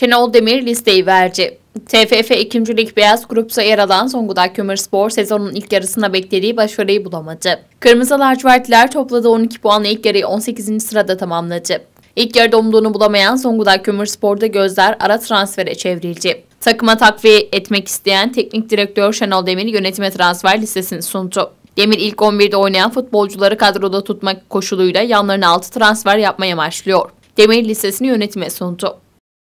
Şenol Demir listeyi verdi. TFF 2. Lig Beyaz Grupsa yer alan Zonguldak Kömürspor sezonun ilk yarısına beklediği başarıyı bulamadı. Kırmızı lacivertliler topladığı 12 puanla ilk yarıyı 18. sırada tamamladı. İlk yarıda umduğunu bulamayan Zonguldak Kömürspor'da gözler ara transfere çevrildi. Takıma takviye etmek isteyen teknik direktör Şenol Demir yönetime transfer listesini sundu. Demir ilk 11'de oynayan futbolcuları kadroda tutmak koşuluyla yanlarına 6 transfer yapmaya başlıyor. Demir listesini yönetime sundu.